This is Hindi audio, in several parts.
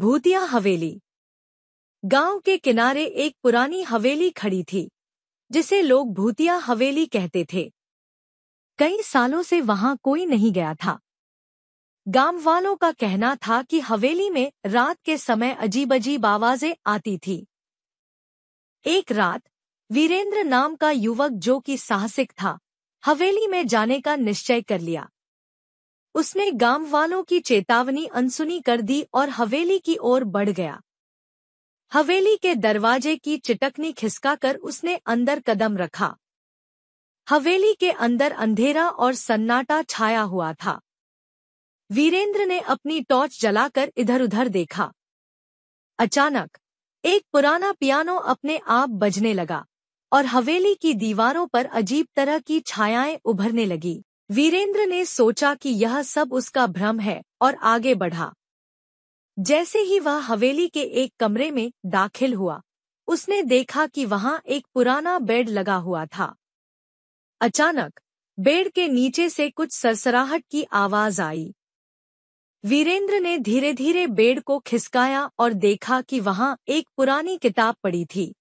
भूतिया हवेली गांव के किनारे एक पुरानी हवेली खड़ी थी जिसे लोग भूतिया हवेली कहते थे कई सालों से वहां कोई नहीं गया था गांव वालों का कहना था कि हवेली में रात के समय अजीब अजीब आवाजें आती थी एक रात वीरेंद्र नाम का युवक जो कि साहसिक था हवेली में जाने का निश्चय कर लिया उसने गांव वालों की चेतावनी अनसुनी कर दी और हवेली की ओर बढ़ गया हवेली के दरवाजे की चिटकनी खिसकाकर उसने अंदर कदम रखा हवेली के अंदर अंधेरा और सन्नाटा छाया हुआ था वीरेंद्र ने अपनी टॉर्च जलाकर इधर उधर देखा अचानक एक पुराना पियानो अपने आप बजने लगा और हवेली की दीवारों पर अजीब तरह की छायाएं उभरने लगी वीरेंद्र ने सोचा कि यह सब उसका भ्रम है और आगे बढ़ा जैसे ही वह हवेली के एक कमरे में दाखिल हुआ उसने देखा कि वहां एक पुराना बेड लगा हुआ था अचानक बेड के नीचे से कुछ सरसराहट की आवाज आई वीरेंद्र ने धीरे धीरे बेड को खिसकाया और देखा कि वहां एक पुरानी किताब पड़ी थी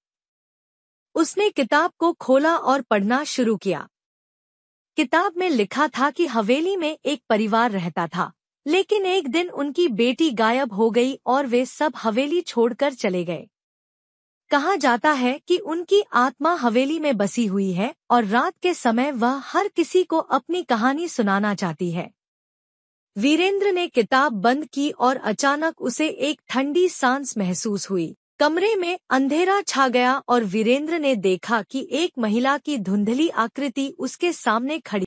उसने किताब को खोला और पढ़ना शुरू किया किताब में लिखा था कि हवेली में एक परिवार रहता था लेकिन एक दिन उनकी बेटी गायब हो गई और वे सब हवेली छोड़कर चले गए कहा जाता है कि उनकी आत्मा हवेली में बसी हुई है और रात के समय वह हर किसी को अपनी कहानी सुनाना चाहती है वीरेंद्र ने किताब बंद की और अचानक उसे एक ठंडी सांस महसूस हुई कमरे में अंधेरा छा गया और वीरेंद्र ने देखा कि एक महिला की धुंधली आकृति उसके सामने खड़ी